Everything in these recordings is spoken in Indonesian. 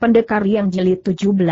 pendekar yang jeli 17.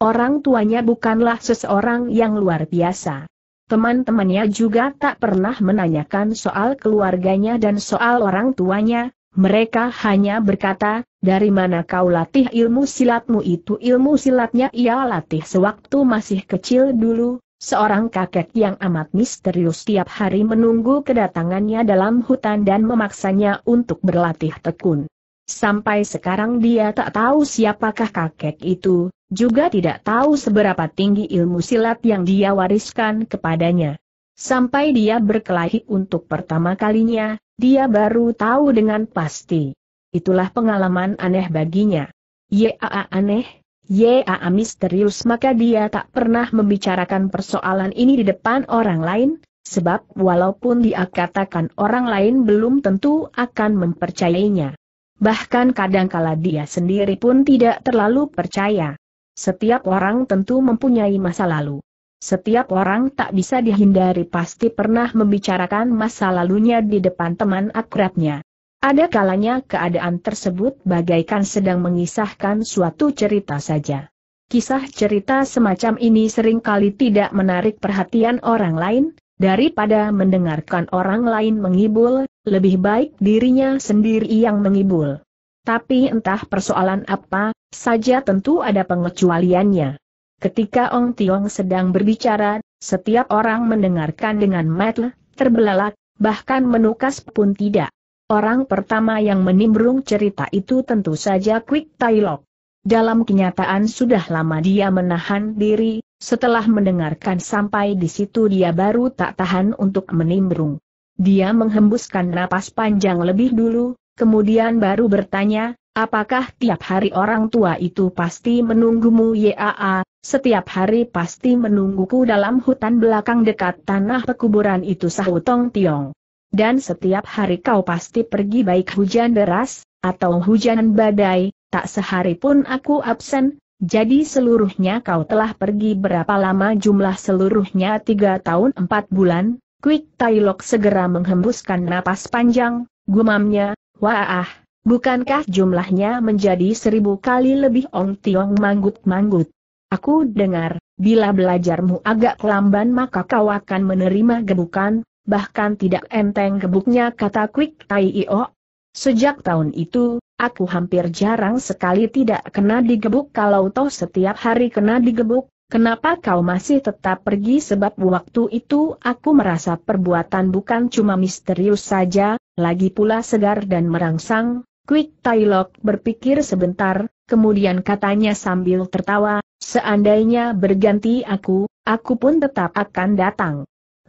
Orang tuanya bukanlah seseorang yang luar biasa. Teman-temannya juga tak pernah menanyakan soal keluarganya dan soal orang tuanya, mereka hanya berkata, dari mana kau latih ilmu silatmu itu ilmu silatnya ia latih sewaktu masih kecil dulu, seorang kakek yang amat misterius tiap hari menunggu kedatangannya dalam hutan dan memaksanya untuk berlatih tekun. Sampai sekarang dia tak tahu siapakah kakek itu, juga tidak tahu seberapa tinggi ilmu silat yang dia wariskan kepadanya. Sampai dia berkelahi untuk pertama kalinya, dia baru tahu dengan pasti. Itulah pengalaman aneh baginya. Yaa aneh, yaa misterius maka dia tak pernah membicarakan persoalan ini di depan orang lain, sebab walaupun dia katakan orang lain belum tentu akan mempercayainya bahkan kadangkala dia sendiri pun tidak terlalu percaya. Setiap orang tentu mempunyai masa lalu. Setiap orang tak bisa dihindari pasti pernah membicarakan masa lalunya di depan teman akrabnya. Ada kalanya keadaan tersebut bagaikan sedang mengisahkan suatu cerita saja. Kisah cerita semacam ini sering kali tidak menarik perhatian orang lain, Daripada mendengarkan orang lain mengibul, lebih baik dirinya sendiri yang mengibul. Tapi entah persoalan apa, saja tentu ada pengecualiannya. Ketika Ong Tiong sedang berbicara, setiap orang mendengarkan dengan mata terbelalak, bahkan menukas pun tidak. Orang pertama yang menimbrung cerita itu tentu saja Quick Tailok. Dalam kenyataan sudah lama dia menahan diri, setelah mendengarkan sampai di situ dia baru tak tahan untuk menimbrung. Dia menghembuskan napas panjang lebih dulu, kemudian baru bertanya, apakah tiap hari orang tua itu pasti menunggumu Yaa, setiap hari pasti menungguku dalam hutan belakang dekat tanah pekuburan itu sahutong Tiong. Dan setiap hari kau pasti pergi baik hujan deras, atau hujan badai, tak sehari pun aku absen, jadi seluruhnya kau telah pergi berapa lama jumlah seluruhnya tiga tahun empat bulan, Quick Tailok segera menghembuskan napas panjang, gumamnya, wah, bukankah jumlahnya menjadi seribu kali lebih Ong Tiong manggut-manggut. Aku dengar, bila belajarmu agak lamban maka kau akan menerima gebukan, bahkan tidak enteng gebuknya kata Quick Tai Iok. Sejak tahun itu, Aku hampir jarang sekali tidak kena digebuk kalau toh setiap hari kena digebuk, kenapa kau masih tetap pergi sebab waktu itu aku merasa perbuatan bukan cuma misterius saja, lagi pula segar dan merangsang, Quick Tailok berpikir sebentar, kemudian katanya sambil tertawa, seandainya berganti aku, aku pun tetap akan datang.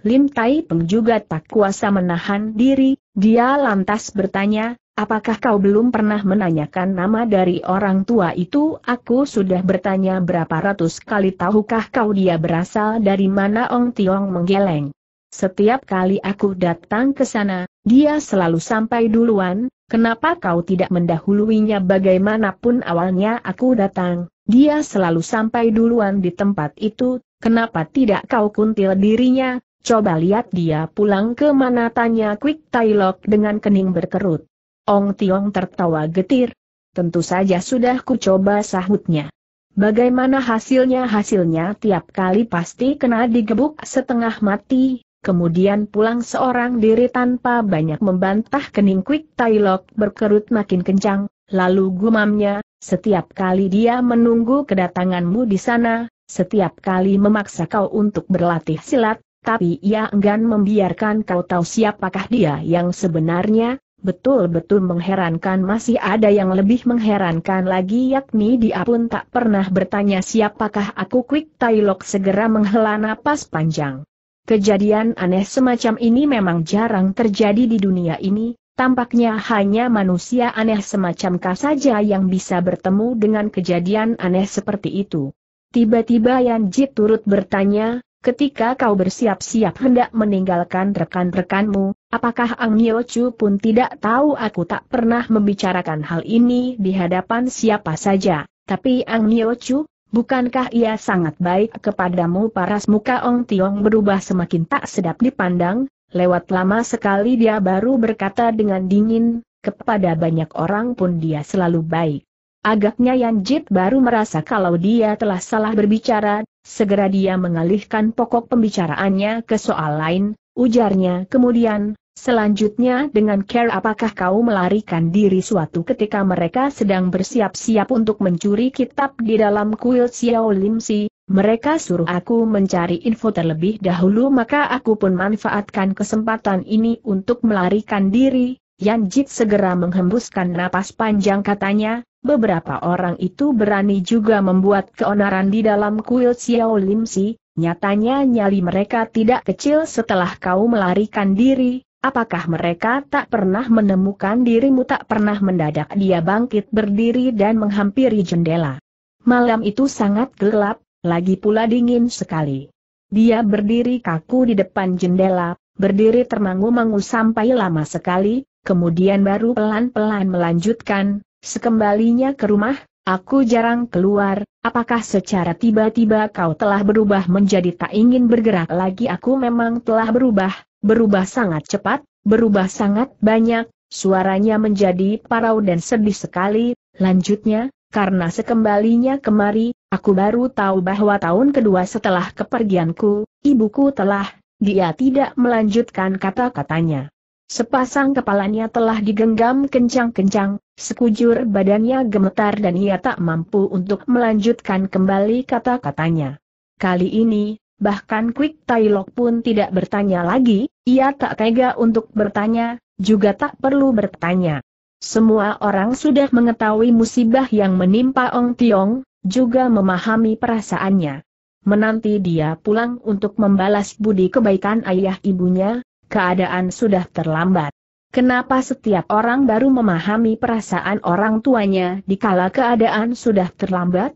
Lim Tai Peng juga tak kuasa menahan diri, dia lantas bertanya, Apakah kau belum pernah menanyakan nama dari orang tua itu? Aku sudah bertanya berapa ratus kali tahukah kau dia berasal dari mana Ong Tiong menggeleng. Setiap kali aku datang ke sana, dia selalu sampai duluan, kenapa kau tidak mendahuluinya bagaimanapun awalnya aku datang, dia selalu sampai duluan di tempat itu, kenapa tidak kau kuntil dirinya, coba lihat dia pulang ke mana tanya Quick Tailok dengan kening berkerut. Ong Tiong tertawa getir. Tentu saja sudah kucoba sahutnya. Bagaimana hasilnya? Hasilnya tiap kali pasti kena digebuk setengah mati, kemudian pulang seorang diri tanpa banyak membantah kening Quick Tailok berkerut makin kencang, lalu gumamnya, setiap kali dia menunggu kedatanganmu di sana, setiap kali memaksa kau untuk berlatih silat, tapi ia enggan membiarkan kau tahu siapakah dia yang sebenarnya, betul-betul mengherankan masih ada yang lebih mengherankan lagi yakni dia pun tak pernah bertanya siapakah aku Quick Tailok segera menghela napas panjang. Kejadian aneh semacam ini memang jarang terjadi di dunia ini, tampaknya hanya manusia aneh semacam kau saja yang bisa bertemu dengan kejadian aneh seperti itu. Tiba-tiba Yan Ji turut bertanya, Ketika kau bersiap-siap hendak meninggalkan rekan-rekanmu, apakah Ang Nyo Chu pun tidak tahu aku tak pernah membicarakan hal ini di hadapan siapa saja, tapi Ang Nyo Chu, bukankah ia sangat baik kepadamu paras muka Ong Tiong berubah semakin tak sedap dipandang, lewat lama sekali dia baru berkata dengan dingin, kepada banyak orang pun dia selalu baik. Agaknya Yan Jit baru merasa kalau dia telah salah berbicara, Segera dia mengalihkan pokok pembicaraannya ke soal lain, ujarnya kemudian, selanjutnya dengan care apakah kau melarikan diri suatu ketika mereka sedang bersiap-siap untuk mencuri kitab di dalam kuil Xiao Lim Si, mereka suruh aku mencari info terlebih dahulu maka aku pun manfaatkan kesempatan ini untuk melarikan diri, Yan Jit segera menghembuskan napas panjang katanya, beberapa orang itu berani juga membuat keonaran di dalam kuil Xiao Lim Si, nyatanya nyali mereka tidak kecil setelah kau melarikan diri, apakah mereka tak pernah menemukan dirimu tak pernah mendadak dia bangkit berdiri dan menghampiri jendela. Malam itu sangat gelap, lagi pula dingin sekali. Dia berdiri kaku di depan jendela, berdiri termangu-mangu sampai lama sekali, kemudian baru pelan-pelan melanjutkan, Sekembalinya ke rumah, aku jarang keluar, apakah secara tiba-tiba kau telah berubah menjadi tak ingin bergerak lagi aku memang telah berubah, berubah sangat cepat, berubah sangat banyak, suaranya menjadi parau dan sedih sekali, lanjutnya, karena sekembalinya kemari, aku baru tahu bahwa tahun kedua setelah kepergianku, ibuku telah, dia tidak melanjutkan kata-katanya. Sepasang kepalanya telah digenggam kencang-kencang, sekujur badannya gemetar dan ia tak mampu untuk melanjutkan kembali kata-katanya. Kali ini, bahkan Quick Tailok pun tidak bertanya lagi, ia tak tega untuk bertanya, juga tak perlu bertanya. Semua orang sudah mengetahui musibah yang menimpa Ong Tiong, juga memahami perasaannya. Menanti dia pulang untuk membalas budi kebaikan ayah ibunya, keadaan sudah terlambat. Kenapa setiap orang baru memahami perasaan orang tuanya dikala keadaan sudah terlambat?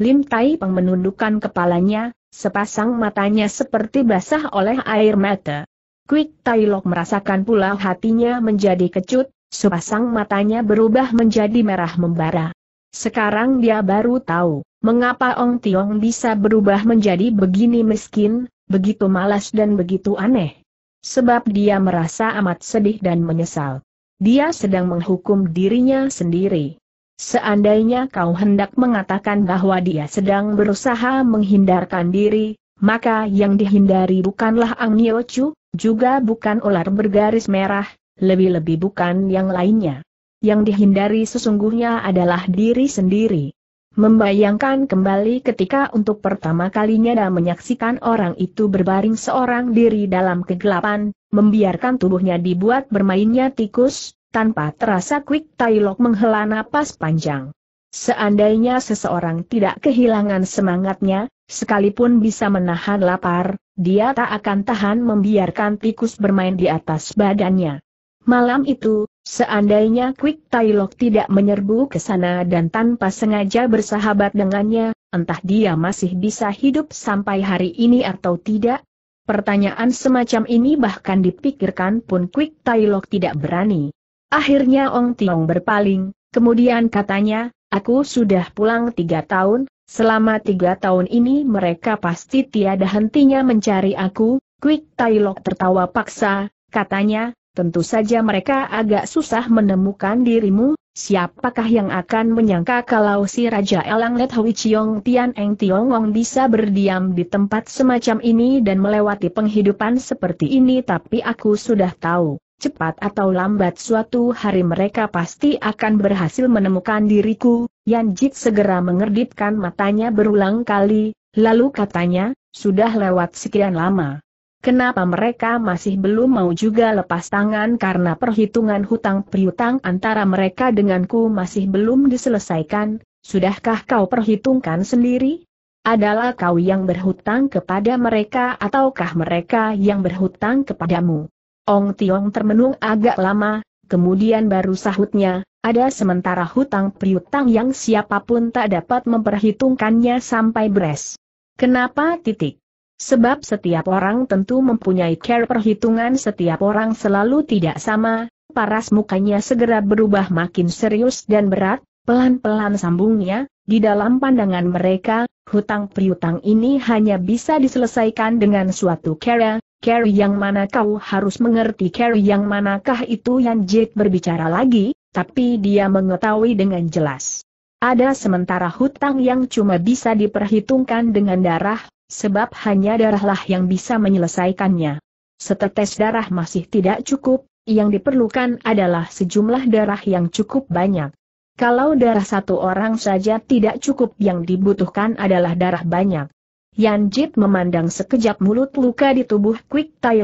Lim Tai Peng menundukkan kepalanya, sepasang matanya seperti basah oleh air mata. Quick Tai Lok merasakan pula hatinya menjadi kecut, sepasang matanya berubah menjadi merah membara. Sekarang dia baru tahu, mengapa Ong Tiong bisa berubah menjadi begini miskin, begitu malas dan begitu aneh. Sebab dia merasa amat sedih dan menyesal. Dia sedang menghukum dirinya sendiri. Seandainya kau hendak mengatakan bahwa dia sedang berusaha menghindarkan diri, maka yang dihindari bukanlah Angiochu, juga bukan ular bergaris merah, lebih-lebih bukan yang lainnya. Yang dihindari sesungguhnya adalah diri sendiri. Membayangkan kembali ketika untuk pertama kalinya dan menyaksikan orang itu berbaring seorang diri dalam kegelapan, membiarkan tubuhnya dibuat bermainnya tikus, tanpa terasa Quick Tailok menghela napas panjang. Seandainya seseorang tidak kehilangan semangatnya, sekalipun bisa menahan lapar, dia tak akan tahan membiarkan tikus bermain di atas badannya. Malam itu, Seandainya Quick Tailok tidak menyerbu ke sana dan tanpa sengaja bersahabat dengannya, entah dia masih bisa hidup sampai hari ini atau tidak? Pertanyaan semacam ini bahkan dipikirkan pun Quick Tailok tidak berani. Akhirnya Ong Tiong berpaling, kemudian katanya, aku sudah pulang tiga tahun, Selama tiga tahun ini mereka pasti tiada hentinya mencari aku, Quick Tailok tertawa paksa, katanya, tentu saja mereka agak susah menemukan dirimu, siapakah yang akan menyangka kalau si Raja Elang Let Hui Chiong Tian Eng Tiong Tiongong bisa berdiam di tempat semacam ini dan melewati penghidupan seperti ini tapi aku sudah tahu, cepat atau lambat suatu hari mereka pasti akan berhasil menemukan diriku, Yan Jit segera mengerdipkan matanya berulang kali, lalu katanya, sudah lewat sekian lama. Kenapa mereka masih belum mau juga lepas tangan karena perhitungan hutang piutang antara mereka denganku masih belum diselesaikan, sudahkah kau perhitungkan sendiri? Adalah kau yang berhutang kepada mereka ataukah mereka yang berhutang kepadamu? Ong Tiong termenung agak lama, kemudian baru sahutnya, ada sementara hutang piutang yang siapapun tak dapat memperhitungkannya sampai beres. Kenapa titik? Sebab setiap orang tentu mempunyai care perhitungan setiap orang selalu tidak sama, paras mukanya segera berubah makin serius dan berat, pelan-pelan sambungnya, di dalam pandangan mereka, hutang priutang ini hanya bisa diselesaikan dengan suatu care, care yang mana kau harus mengerti care yang manakah itu yang Jit berbicara lagi, tapi dia mengetahui dengan jelas. Ada sementara hutang yang cuma bisa diperhitungkan dengan darah, Sebab hanya darahlah yang bisa menyelesaikannya. Setetes darah masih tidak cukup, yang diperlukan adalah sejumlah darah yang cukup banyak. Kalau darah satu orang saja tidak cukup yang dibutuhkan adalah darah banyak. Yan Jit memandang sekejap mulut luka di tubuh Quick Tai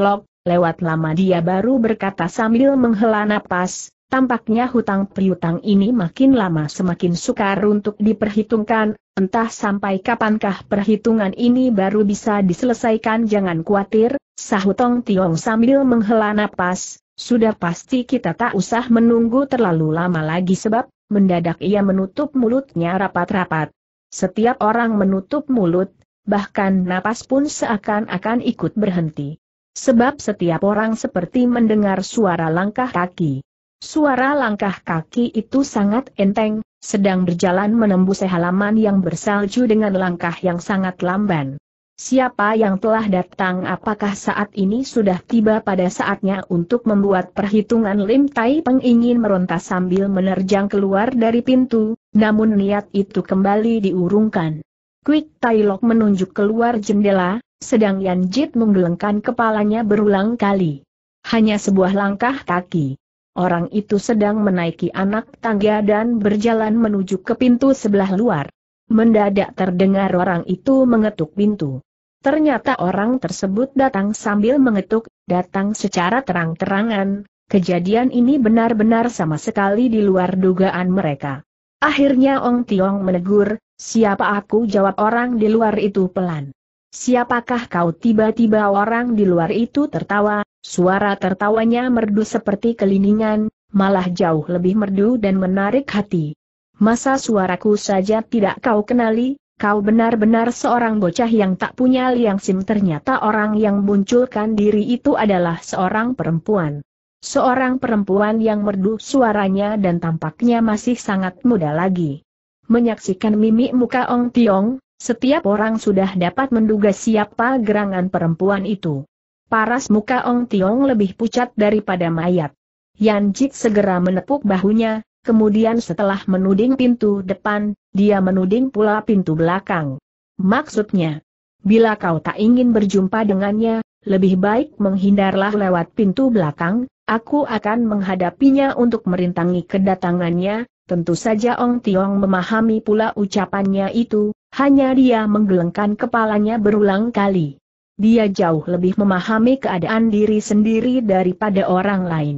lewat lama dia baru berkata sambil menghela napas, tampaknya hutang piutang ini makin lama semakin sukar untuk diperhitungkan, Entah sampai kapankah perhitungan ini baru bisa diselesaikan jangan khawatir, Sahutong Tiong sambil menghela napas, sudah pasti kita tak usah menunggu terlalu lama lagi sebab, mendadak ia menutup mulutnya rapat-rapat. Setiap orang menutup mulut, bahkan napas pun seakan-akan ikut berhenti. Sebab setiap orang seperti mendengar suara langkah kaki. Suara langkah kaki itu sangat enteng, sedang berjalan menembus halaman yang bersalju dengan langkah yang sangat lamban. Siapa yang telah datang apakah saat ini sudah tiba pada saatnya untuk membuat perhitungan Lim Tai Peng ingin meronta sambil menerjang keluar dari pintu, namun niat itu kembali diurungkan. Quick Tai Lok menunjuk keluar jendela, sedang Yan Jit menggelengkan kepalanya berulang kali. Hanya sebuah langkah kaki. Orang itu sedang menaiki anak tangga dan berjalan menuju ke pintu sebelah luar. Mendadak terdengar orang itu mengetuk pintu. Ternyata orang tersebut datang sambil mengetuk, datang secara terang-terangan, kejadian ini benar-benar sama sekali di luar dugaan mereka. Akhirnya Ong Tiong menegur, siapa aku jawab orang di luar itu pelan. Siapakah kau tiba-tiba orang di luar itu tertawa, Suara tertawanya merdu seperti keliningan, malah jauh lebih merdu dan menarik hati. Masa suaraku saja tidak kau kenali, kau benar-benar seorang bocah yang tak punya liang sim ternyata orang yang munculkan diri itu adalah seorang perempuan. Seorang perempuan yang merdu suaranya dan tampaknya masih sangat muda lagi. Menyaksikan mimik muka Ong Tiong, setiap orang sudah dapat menduga siapa gerangan perempuan itu. Paras muka Ong Tiong lebih pucat daripada mayat. Yan Jik segera menepuk bahunya, kemudian setelah menuding pintu depan, dia menuding pula pintu belakang. Maksudnya, bila kau tak ingin berjumpa dengannya, lebih baik menghindarlah lewat pintu belakang, aku akan menghadapinya untuk merintangi kedatangannya, tentu saja Ong Tiong memahami pula ucapannya itu, hanya dia menggelengkan kepalanya berulang kali. Dia jauh lebih memahami keadaan diri sendiri daripada orang lain.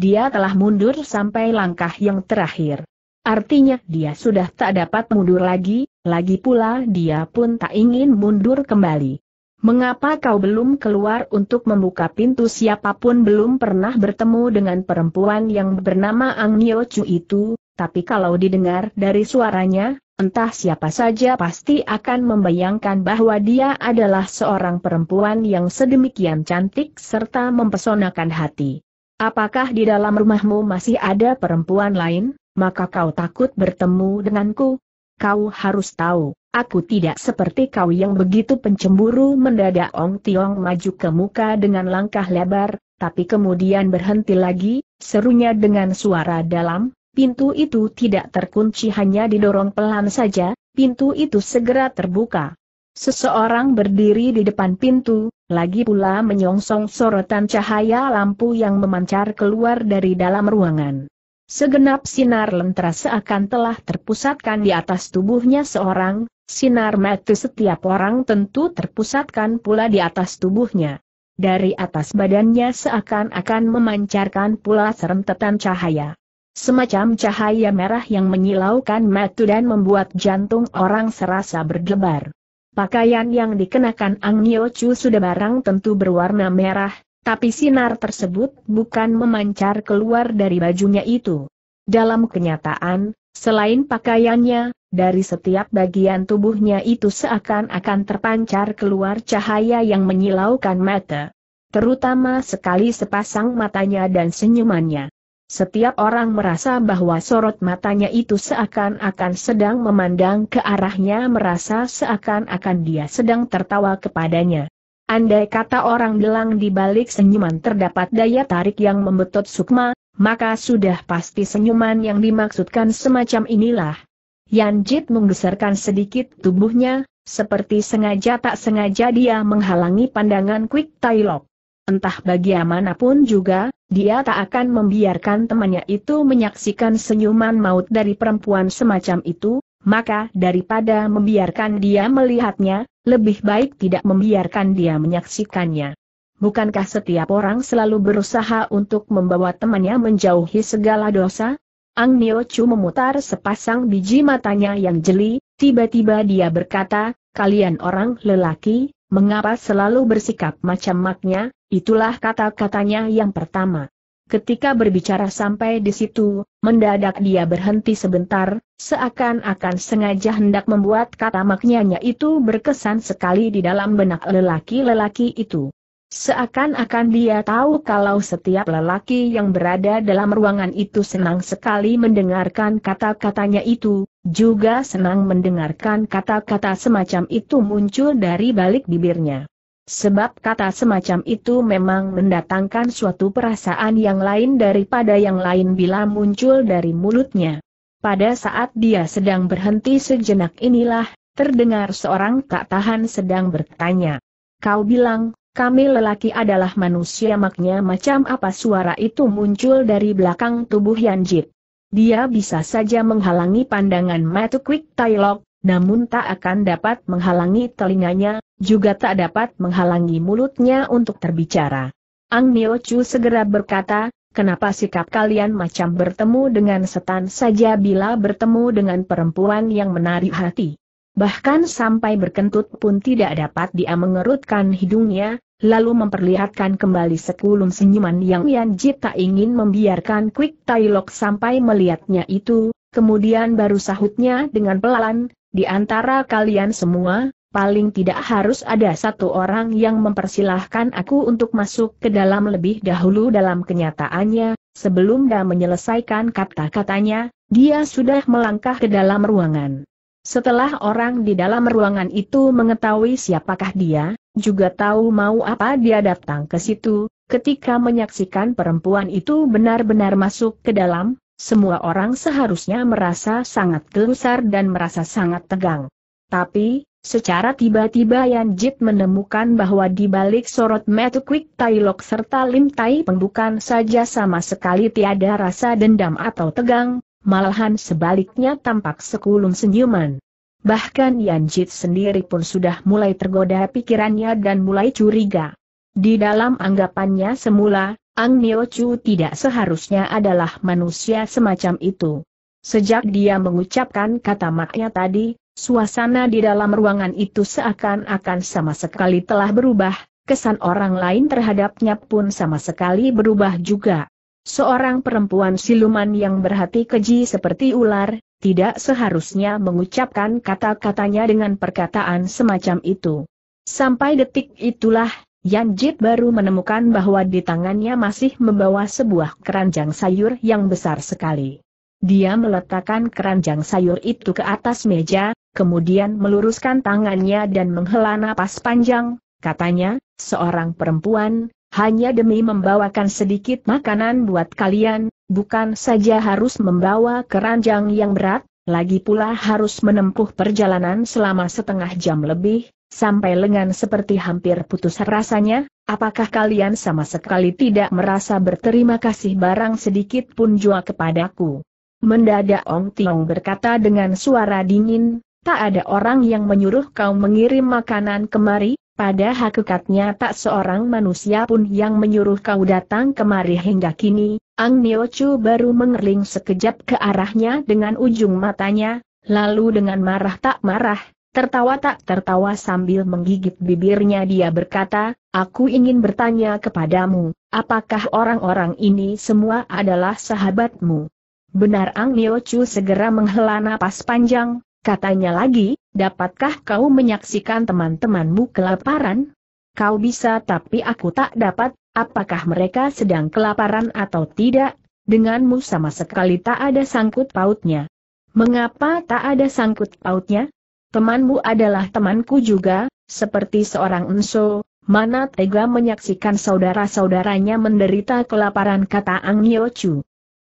Dia telah mundur sampai langkah yang terakhir. Artinya dia sudah tak dapat mundur lagi, lagi pula dia pun tak ingin mundur kembali. Mengapa kau belum keluar untuk membuka pintu siapapun belum pernah bertemu dengan perempuan yang bernama Ang Nyo Chu itu, tapi kalau didengar dari suaranya, Entah siapa saja pasti akan membayangkan bahwa dia adalah seorang perempuan yang sedemikian cantik serta mempesonakan hati. Apakah di dalam rumahmu masih ada perempuan lain, maka kau takut bertemu denganku? Kau harus tahu, aku tidak seperti kau yang begitu pencemburu mendadak Ong Tiong maju ke muka dengan langkah lebar, tapi kemudian berhenti lagi, serunya dengan suara dalam, pintu itu tidak terkunci hanya didorong pelan saja, pintu itu segera terbuka. Seseorang berdiri di depan pintu, lagi pula menyongsong sorotan cahaya lampu yang memancar keluar dari dalam ruangan. Segenap sinar lentera seakan telah terpusatkan di atas tubuhnya seorang, sinar mata setiap orang tentu terpusatkan pula di atas tubuhnya. Dari atas badannya seakan-akan memancarkan pula serentetan cahaya. Semacam cahaya merah yang menyilaukan mata dan membuat jantung orang serasa berdebar. Pakaian yang dikenakan Ang Nio Chu sudah barang tentu berwarna merah, tapi sinar tersebut bukan memancar keluar dari bajunya itu. Dalam kenyataan, selain pakaiannya, dari setiap bagian tubuhnya itu seakan-akan terpancar keluar cahaya yang menyilaukan mata. Terutama sekali sepasang matanya dan senyumannya. Setiap orang merasa bahwa sorot matanya itu seakan-akan sedang memandang ke arahnya merasa seakan-akan dia sedang tertawa kepadanya. Andai kata orang bilang di balik senyuman terdapat daya tarik yang membetot sukma, maka sudah pasti senyuman yang dimaksudkan semacam inilah. Yanjit menggeserkan sedikit tubuhnya, seperti sengaja tak sengaja dia menghalangi pandangan Quick Tailok. Entah bagaimanapun juga, dia tak akan membiarkan temannya itu menyaksikan senyuman maut dari perempuan semacam itu, maka daripada membiarkan dia melihatnya, lebih baik tidak membiarkan dia menyaksikannya. Bukankah setiap orang selalu berusaha untuk membawa temannya menjauhi segala dosa? Ang Nio Chu memutar sepasang biji matanya yang jeli, tiba-tiba dia berkata, kalian orang lelaki, Mengapa selalu bersikap macam maknya, itulah kata-katanya yang pertama. Ketika berbicara sampai di situ, mendadak dia berhenti sebentar, seakan-akan sengaja hendak membuat kata maknyanya itu berkesan sekali di dalam benak lelaki-lelaki itu. Seakan-akan dia tahu kalau setiap lelaki yang berada dalam ruangan itu senang sekali mendengarkan kata-katanya itu, juga senang mendengarkan kata-kata semacam itu muncul dari balik bibirnya. Sebab kata semacam itu memang mendatangkan suatu perasaan yang lain daripada yang lain bila muncul dari mulutnya. Pada saat dia sedang berhenti sejenak inilah, terdengar seorang tak tahan sedang bertanya. Kau bilang, kami lelaki adalah manusia maknya macam apa suara itu muncul dari belakang tubuh Yanjit. Dia bisa saja menghalangi pandangan Matu Quick Tailok, namun tak akan dapat menghalangi telinganya, juga tak dapat menghalangi mulutnya untuk terbicara. Ang Nio Chu segera berkata, kenapa sikap kalian macam bertemu dengan setan saja bila bertemu dengan perempuan yang menarik hati? Bahkan sampai berkentut pun tidak dapat dia mengerutkan hidungnya, lalu memperlihatkan kembali sekulum senyuman yang Yan Ji tak ingin membiarkan Quick Tai Lok sampai melihatnya itu, kemudian baru sahutnya dengan pelan, di antara kalian semua, paling tidak harus ada satu orang yang mempersilahkan aku untuk masuk ke dalam lebih dahulu dalam kenyataannya, sebelum dia menyelesaikan kata-katanya, dia sudah melangkah ke dalam ruangan. Setelah orang di dalam ruangan itu mengetahui siapakah dia, juga tahu mau apa dia datang ke situ, ketika menyaksikan perempuan itu benar-benar masuk ke dalam, semua orang seharusnya merasa sangat gelusar dan merasa sangat tegang. Tapi, Secara tiba-tiba Yan Jit menemukan bahwa di balik sorot metu Quick Tai Lok serta Lim Tai Peng bukan saja sama sekali tiada rasa dendam atau tegang, malahan sebaliknya tampak sekulum senyuman. Bahkan Yan Jit sendiri pun sudah mulai tergoda pikirannya dan mulai curiga. Di dalam anggapannya semula, Ang Nio Chu tidak seharusnya adalah manusia semacam itu. Sejak dia mengucapkan kata maknya tadi, suasana di dalam ruangan itu seakan-akan sama sekali telah berubah, kesan orang lain terhadapnya pun sama sekali berubah juga. Seorang perempuan siluman yang berhati keji seperti ular, tidak seharusnya mengucapkan kata-katanya dengan perkataan semacam itu. Sampai detik itulah, Yan Jit baru menemukan bahwa di tangannya masih membawa sebuah keranjang sayur yang besar sekali. Dia meletakkan keranjang sayur itu ke atas meja, kemudian meluruskan tangannya dan menghela napas panjang, katanya, seorang perempuan, hanya demi membawakan sedikit makanan buat kalian, bukan saja harus membawa keranjang yang berat, lagi pula harus menempuh perjalanan selama setengah jam lebih, sampai lengan seperti hampir putus rasanya, apakah kalian sama sekali tidak merasa berterima kasih barang sedikit pun jua kepadaku? Mendadak Ong Tiong berkata dengan suara dingin, tak ada orang yang menyuruh kau mengirim makanan kemari, pada hakikatnya tak seorang manusia pun yang menyuruh kau datang kemari hingga kini, Ang Nio Chu baru mengerling sekejap ke arahnya dengan ujung matanya, lalu dengan marah tak marah, tertawa tak tertawa sambil menggigit bibirnya dia berkata, Aku ingin bertanya kepadamu, apakah orang-orang ini semua adalah sahabatmu? Benar Ang Nio Chu segera menghela napas panjang, Katanya lagi, dapatkah kau menyaksikan teman-temanmu kelaparan? Kau bisa tapi aku tak dapat, apakah mereka sedang kelaparan atau tidak? Denganmu sama sekali tak ada sangkut pautnya. Mengapa tak ada sangkut pautnya? Temanmu adalah temanku juga, seperti seorang enso, mana tega menyaksikan saudara-saudaranya menderita kelaparan kata Ang Nyo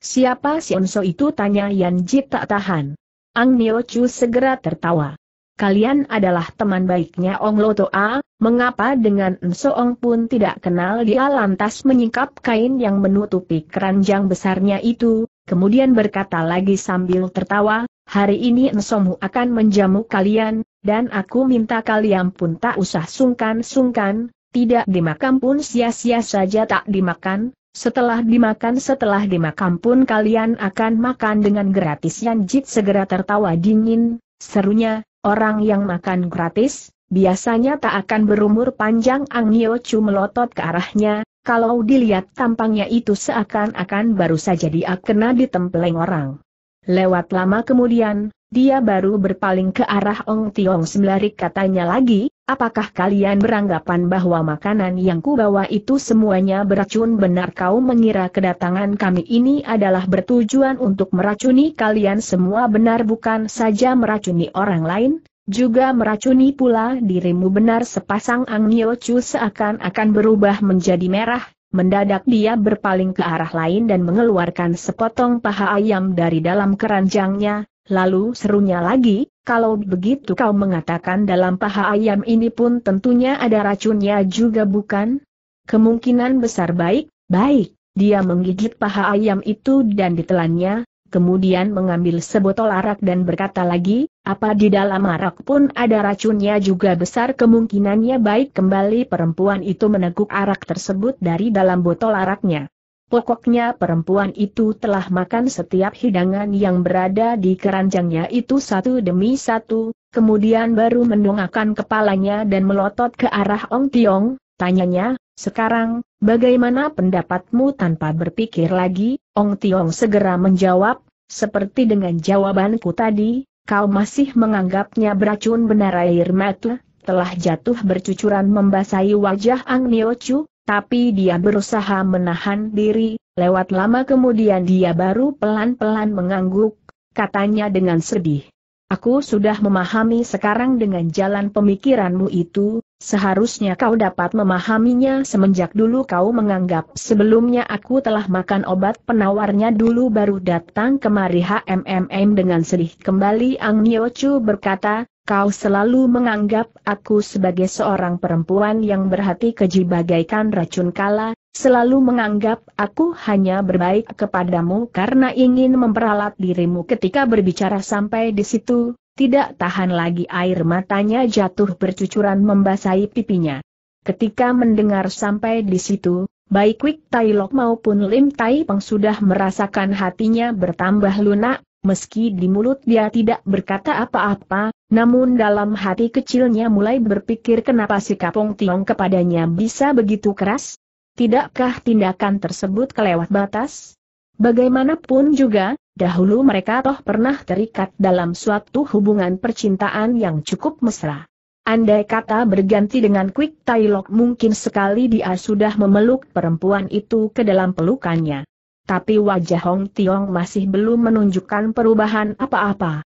Siapa si enso itu tanya Yan Jip tak tahan. Ang Nio Chu segera tertawa. Kalian adalah teman baiknya Ong A. mengapa dengan Soong pun tidak kenal dia lantas menyingkap kain yang menutupi keranjang besarnya itu, kemudian berkata lagi sambil tertawa, hari ini Mu akan menjamu kalian, dan aku minta kalian pun tak usah sungkan-sungkan, tidak dimakan pun sia-sia saja tak dimakan, setelah dimakan setelah dimakan pun kalian akan makan dengan gratis Yan Jit segera tertawa dingin, serunya, orang yang makan gratis, biasanya tak akan berumur panjang Ang Yo Chu melotot ke arahnya, kalau dilihat tampangnya itu seakan-akan baru saja dia kena ditempeleng orang. Lewat lama kemudian, dia baru berpaling ke arah Ong Tiong sembari katanya lagi, Apakah kalian beranggapan bahwa makanan yang kubawa itu semuanya beracun benar kau mengira kedatangan kami ini adalah bertujuan untuk meracuni kalian semua benar bukan saja meracuni orang lain, juga meracuni pula dirimu benar sepasang Angio Chu seakan-akan berubah menjadi merah, mendadak dia berpaling ke arah lain dan mengeluarkan sepotong paha ayam dari dalam keranjangnya, Lalu serunya lagi, kalau begitu kau mengatakan dalam paha ayam ini pun tentunya ada racunnya juga bukan? Kemungkinan besar baik, baik, dia menggigit paha ayam itu dan ditelannya, kemudian mengambil sebotol arak dan berkata lagi, apa di dalam arak pun ada racunnya juga besar kemungkinannya baik kembali perempuan itu meneguk arak tersebut dari dalam botol araknya. Pokoknya perempuan itu telah makan setiap hidangan yang berada di keranjangnya itu satu demi satu, kemudian baru mendongakkan kepalanya dan melotot ke arah Ong Tiong, tanyanya, sekarang, bagaimana pendapatmu tanpa berpikir lagi? Ong Tiong segera menjawab, seperti dengan jawabanku tadi, kau masih menganggapnya beracun benar air mata, telah jatuh bercucuran membasahi wajah Ang Nio Chu, tapi dia berusaha menahan diri, lewat lama kemudian dia baru pelan-pelan mengangguk, katanya dengan sedih. Aku sudah memahami sekarang dengan jalan pemikiranmu itu, seharusnya kau dapat memahaminya semenjak dulu kau menganggap sebelumnya aku telah makan obat penawarnya dulu baru datang kemari HMMM dengan sedih kembali Ang Nyo Chu berkata, Kau selalu menganggap aku sebagai seorang perempuan yang berhati keji bagaikan racun kala, selalu menganggap aku hanya berbaik kepadamu karena ingin memperalat dirimu ketika berbicara sampai di situ, tidak tahan lagi air matanya jatuh bercucuran membasahi pipinya. Ketika mendengar sampai di situ, baik Wik Tai Lok maupun Lim Tai Peng sudah merasakan hatinya bertambah lunak, Meski di mulut dia tidak berkata apa-apa, namun dalam hati kecilnya mulai berpikir kenapa si Kapong Tiong kepadanya bisa begitu keras? Tidakkah tindakan tersebut kelewat batas? Bagaimanapun juga, dahulu mereka toh pernah terikat dalam suatu hubungan percintaan yang cukup mesra. Andai kata berganti dengan Quick Tailok mungkin sekali dia sudah memeluk perempuan itu ke dalam pelukannya tapi wajah Hong Tiong masih belum menunjukkan perubahan apa-apa.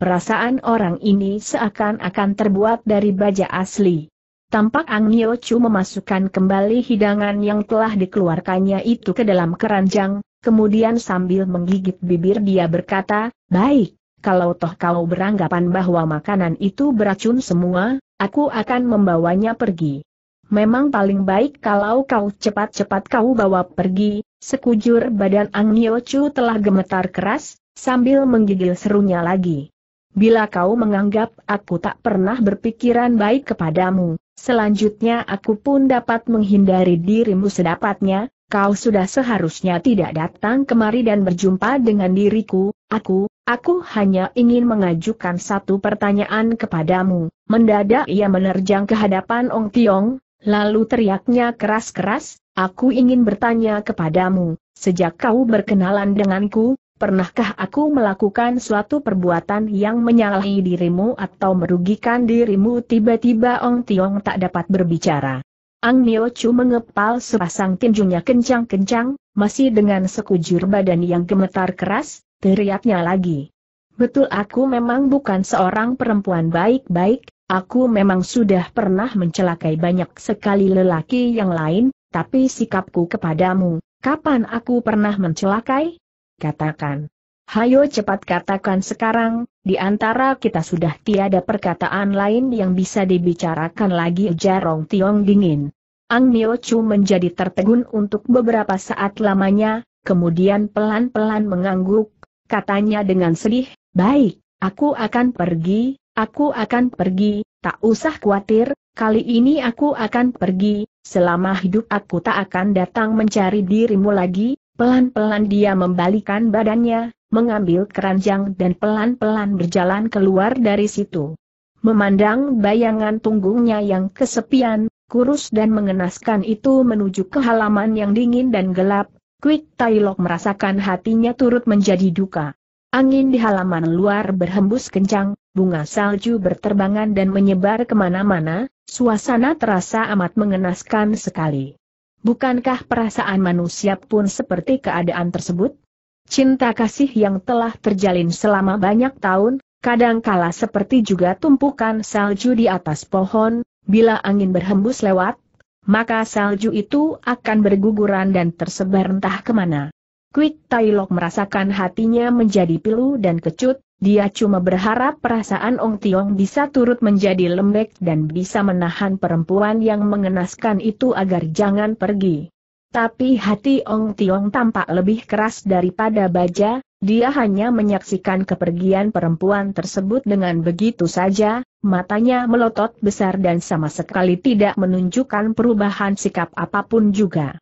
Perasaan orang ini seakan-akan terbuat dari baja asli. Tampak Ang Nio Chu memasukkan kembali hidangan yang telah dikeluarkannya itu ke dalam keranjang, kemudian sambil menggigit bibir dia berkata, Baik, kalau toh kau beranggapan bahwa makanan itu beracun semua, aku akan membawanya pergi memang paling baik kalau kau cepat-cepat kau bawa pergi, Sekujur badan Ang Chu telah gemetar keras, sambil menggigil serunya lagi. Bila kau menganggap aku tak pernah berpikiran baik kepadamu, selanjutnya aku pun dapat menghindari dirimu sedapatnya, kau sudah seharusnya tidak datang kemari dan berjumpa dengan diriku, aku, aku hanya ingin mengajukan satu pertanyaan kepadamu. Mendadak ia menerjang ke hadapan Ong Tiong, lalu teriaknya keras-keras, Aku ingin bertanya kepadamu, sejak kau berkenalan denganku, pernahkah aku melakukan suatu perbuatan yang menyalahi dirimu atau merugikan dirimu tiba-tiba Ong Tiong tak dapat berbicara. Ang Nio Chu mengepal sepasang tinjunya kencang-kencang, masih dengan sekujur badan yang gemetar keras, teriaknya lagi. Betul aku memang bukan seorang perempuan baik-baik, Aku memang sudah pernah mencelakai banyak sekali lelaki yang lain, tapi sikapku kepadamu, kapan aku pernah mencelakai? Katakan. Hayo cepat katakan sekarang, di antara kita sudah tiada perkataan lain yang bisa dibicarakan lagi jarong Tiong dingin. Ang Nio Chu menjadi tertegun untuk beberapa saat lamanya, kemudian pelan-pelan mengangguk, katanya dengan sedih, baik, aku akan pergi, aku akan pergi, tak usah khawatir, kali ini aku akan pergi, selama hidup aku tak akan datang mencari dirimu lagi, pelan-pelan dia membalikan badannya, mengambil keranjang dan pelan-pelan berjalan keluar dari situ. Memandang bayangan punggungnya yang kesepian, kurus dan mengenaskan itu menuju ke halaman yang dingin dan gelap, Quick Tailok merasakan hatinya turut menjadi duka. Angin di halaman luar berhembus kencang, bunga salju berterbangan dan menyebar kemana-mana, Suasana terasa amat mengenaskan sekali. Bukankah perasaan manusia pun seperti keadaan tersebut? Cinta kasih yang telah terjalin selama banyak tahun, kadangkala seperti juga tumpukan salju di atas pohon, bila angin berhembus lewat, maka salju itu akan berguguran dan tersebar entah kemana. Quick Tailok merasakan hatinya menjadi pilu dan kecut, dia cuma berharap perasaan Ong Tiong bisa turut menjadi lembek dan bisa menahan perempuan yang mengenaskan itu agar jangan pergi. Tapi hati Ong Tiong tampak lebih keras daripada baja, dia hanya menyaksikan kepergian perempuan tersebut dengan begitu saja, matanya melotot besar dan sama sekali tidak menunjukkan perubahan sikap apapun juga.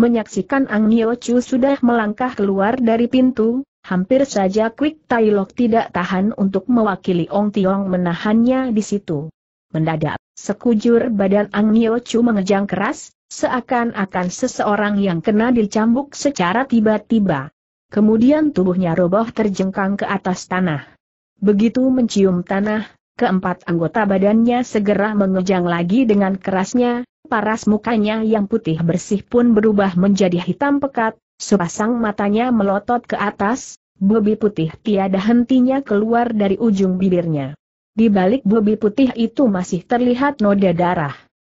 Menyaksikan Ang Nio Chu sudah melangkah keluar dari pintu, Hampir saja Quick Tailok tidak tahan untuk mewakili Ong Tiong menahannya di situ. Mendadak, sekujur badan Ang Nio Chu mengejang keras, seakan-akan seseorang yang kena dicambuk secara tiba-tiba. Kemudian tubuhnya roboh terjengkang ke atas tanah. Begitu mencium tanah, keempat anggota badannya segera mengejang lagi dengan kerasnya, paras mukanya yang putih bersih pun berubah menjadi hitam pekat, Sepasang matanya melotot ke atas, bobi putih tiada hentinya keluar dari ujung bibirnya. Di balik bobi putih itu masih terlihat noda darah.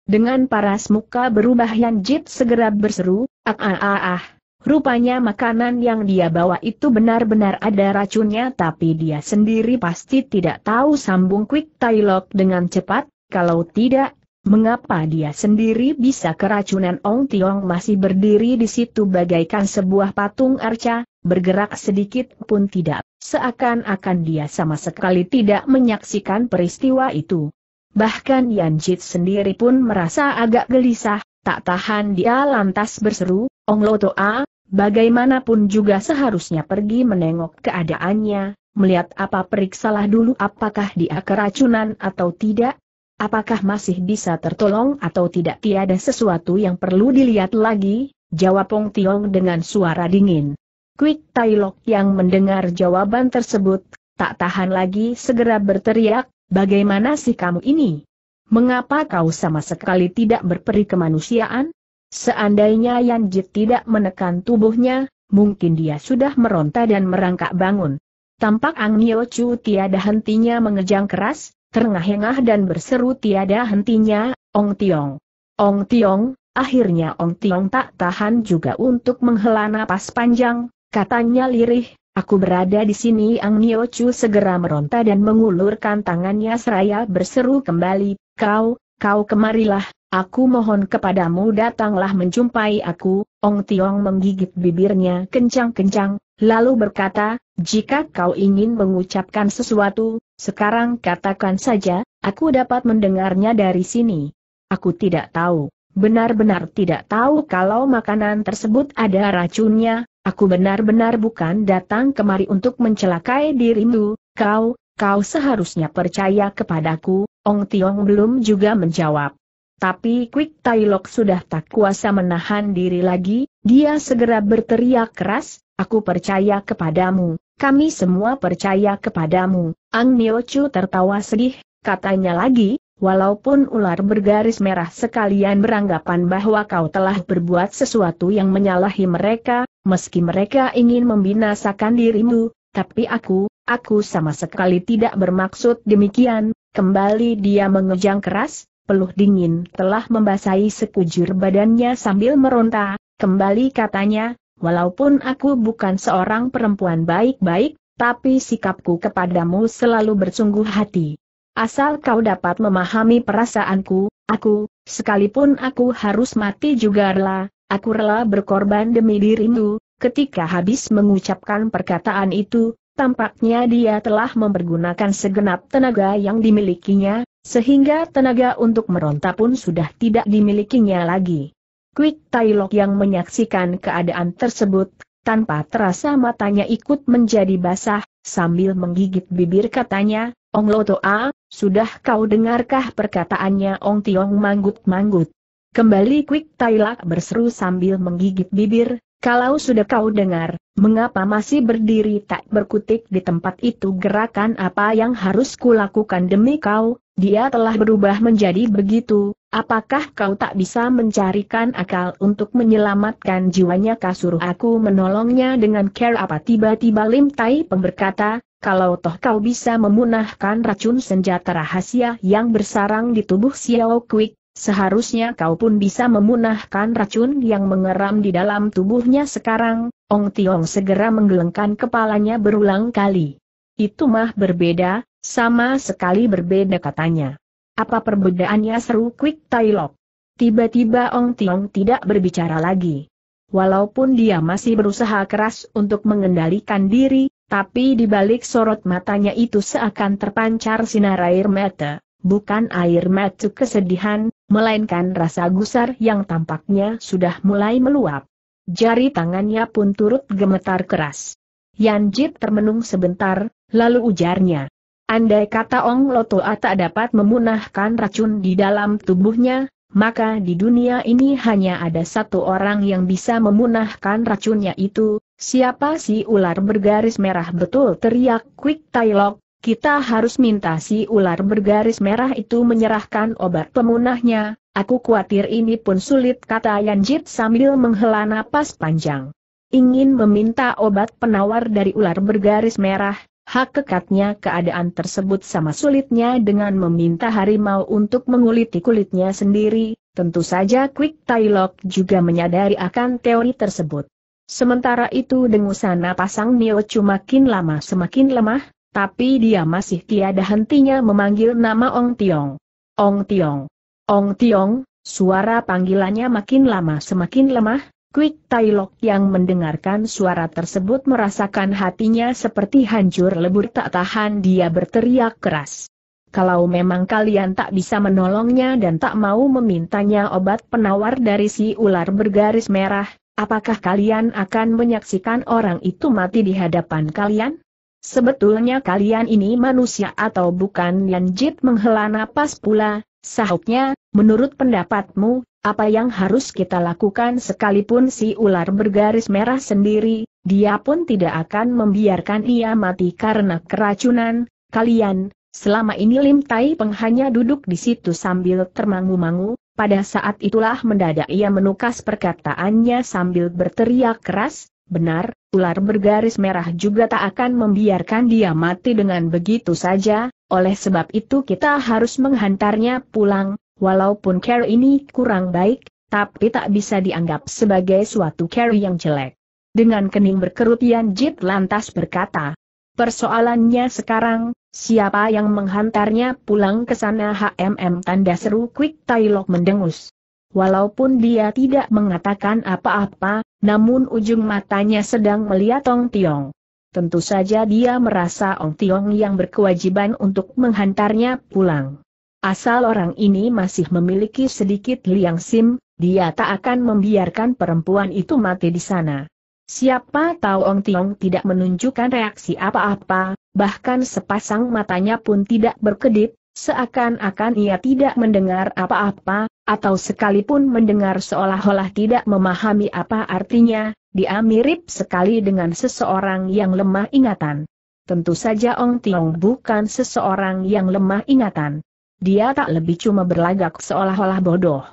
Dengan paras muka berubah Jit segera berseru, ah ah ah ah. Rupanya makanan yang dia bawa itu benar-benar ada racunnya tapi dia sendiri pasti tidak tahu sambung Quick Tailok dengan cepat, kalau tidak Mengapa dia sendiri bisa keracunan Ong Tiong masih berdiri di situ bagaikan sebuah patung arca, bergerak sedikit pun tidak, seakan-akan dia sama sekali tidak menyaksikan peristiwa itu. Bahkan Yan Jit sendiri pun merasa agak gelisah, tak tahan dia lantas berseru, Ong Loto A, bagaimanapun juga seharusnya pergi menengok keadaannya, melihat apa periksalah dulu apakah dia keracunan atau tidak, Apakah masih bisa tertolong atau tidak tiada sesuatu yang perlu dilihat lagi? Jawab Pong Tiong dengan suara dingin. Quick Tai Lok yang mendengar jawaban tersebut, tak tahan lagi segera berteriak, bagaimana sih kamu ini? Mengapa kau sama sekali tidak berperi kemanusiaan? Seandainya Yan Jit tidak menekan tubuhnya, mungkin dia sudah meronta dan merangkak bangun. Tampak Ang Nio Chu tiada hentinya mengejang keras, terengah-engah dan berseru tiada hentinya, Ong Tiong. Ong Tiong, akhirnya Ong Tiong tak tahan juga untuk menghela napas panjang, katanya lirih, aku berada di sini Ang Nio Chu segera meronta dan mengulurkan tangannya seraya berseru kembali, kau, kau kemarilah, aku mohon kepadamu datanglah menjumpai aku, Ong Tiong menggigit bibirnya kencang-kencang, lalu berkata, jika kau ingin mengucapkan sesuatu, sekarang katakan saja, aku dapat mendengarnya dari sini. Aku tidak tahu, benar-benar tidak tahu kalau makanan tersebut ada racunnya, aku benar-benar bukan datang kemari untuk mencelakai dirimu, kau, kau seharusnya percaya kepadaku, Ong Tiong belum juga menjawab. Tapi Quick Tailok sudah tak kuasa menahan diri lagi, dia segera berteriak keras, aku percaya kepadamu, kami semua percaya kepadamu. Ang Niochu tertawa sedih, katanya lagi, walaupun ular bergaris merah sekalian beranggapan bahwa kau telah berbuat sesuatu yang menyalahi mereka, meski mereka ingin membinasakan dirimu, tapi aku, aku sama sekali tidak bermaksud demikian, kembali dia mengejang keras, peluh dingin telah membasahi sekujur badannya sambil meronta, kembali katanya, walaupun aku bukan seorang perempuan baik-baik, tapi sikapku kepadamu selalu bersungguh hati. Asal kau dapat memahami perasaanku, aku, sekalipun aku harus mati juga rela, aku rela berkorban demi dirimu, ketika habis mengucapkan perkataan itu, Tampaknya dia telah mempergunakan segenap tenaga yang dimilikinya, sehingga tenaga untuk meronta pun sudah tidak dimilikinya lagi. Quick Tailok yang menyaksikan keadaan tersebut, tanpa terasa matanya ikut menjadi basah, sambil menggigit bibir katanya, Ong Loto A, sudah kau dengarkah perkataannya Ong Tiong manggut-manggut? Kembali Quick Tailak berseru sambil menggigit bibir, kalau sudah kau dengar, mengapa masih berdiri tak berkutik di tempat itu gerakan apa yang harus kulakukan demi kau, dia telah berubah menjadi begitu, apakah kau tak bisa mencarikan akal untuk menyelamatkan jiwanya suruh aku menolongnya dengan care apa tiba-tiba Lim Tai Peng berkata, kalau toh kau bisa memunahkan racun senjata rahasia yang bersarang di tubuh Xiao Quick, Seharusnya kau pun bisa memunahkan racun yang mengeram di dalam tubuhnya sekarang, Ong Tiong segera menggelengkan kepalanya berulang kali. Itu mah berbeda, sama sekali berbeda katanya. Apa perbedaannya seru Quick Tailok? Tiba-tiba Ong Tiong tidak berbicara lagi. Walaupun dia masih berusaha keras untuk mengendalikan diri, tapi di balik sorot matanya itu seakan terpancar sinar air mata bukan air mata kesedihan, melainkan rasa gusar yang tampaknya sudah mulai meluap. Jari tangannya pun turut gemetar keras. Yanjit termenung sebentar, lalu ujarnya. Andai kata Ong Lotoa tak dapat memunahkan racun di dalam tubuhnya, maka di dunia ini hanya ada satu orang yang bisa memunahkan racunnya itu, siapa si ular bergaris merah betul teriak Quick Tailok, kita harus minta si ular bergaris merah itu menyerahkan obat pemunahnya, aku khawatir ini pun sulit kata Yanjit sambil menghela napas panjang. Ingin meminta obat penawar dari ular bergaris merah, hakikatnya keadaan tersebut sama sulitnya dengan meminta harimau untuk menguliti kulitnya sendiri, tentu saja Quick Tailok juga menyadari akan teori tersebut. Sementara itu dengusan pasang Nio makin lama semakin lemah, tapi dia masih tiada hentinya memanggil nama Ong Tiong. Ong Tiong. Ong Tiong, suara panggilannya makin lama semakin lemah, Quick Lok yang mendengarkan suara tersebut merasakan hatinya seperti hancur lebur tak tahan dia berteriak keras. Kalau memang kalian tak bisa menolongnya dan tak mau memintanya obat penawar dari si ular bergaris merah, apakah kalian akan menyaksikan orang itu mati di hadapan kalian? Sebetulnya kalian ini manusia atau bukan Jit menghela nafas pula, sahutnya, menurut pendapatmu, apa yang harus kita lakukan sekalipun si ular bergaris merah sendiri, dia pun tidak akan membiarkan ia mati karena keracunan, kalian, selama ini Lim Tai Peng hanya duduk di situ sambil termangu-mangu, pada saat itulah mendadak ia menukas perkataannya sambil berteriak keras, Benar, ular bergaris merah juga tak akan membiarkan dia mati dengan begitu saja, oleh sebab itu kita harus menghantarnya pulang, walaupun care ini kurang baik, tapi tak bisa dianggap sebagai suatu care yang jelek. Dengan kening berkerut Yan Jit lantas berkata, Persoalannya sekarang, siapa yang menghantarnya pulang ke sana HMM tanda seru Quick Tailok mendengus. Walaupun dia tidak mengatakan apa-apa, namun ujung matanya sedang melihat Ong Tiong. Tentu saja dia merasa Ong Tiong yang berkewajiban untuk menghantarnya pulang. Asal orang ini masih memiliki sedikit liang sim, dia tak akan membiarkan perempuan itu mati di sana. Siapa tahu Ong Tiong tidak menunjukkan reaksi apa-apa, bahkan sepasang matanya pun tidak berkedip, Seakan-akan ia tidak mendengar apa-apa, atau sekalipun mendengar seolah-olah tidak memahami apa artinya, dia mirip sekali dengan seseorang yang lemah ingatan. Tentu saja Ong Tiong bukan seseorang yang lemah ingatan. Dia tak lebih cuma berlagak seolah-olah bodoh.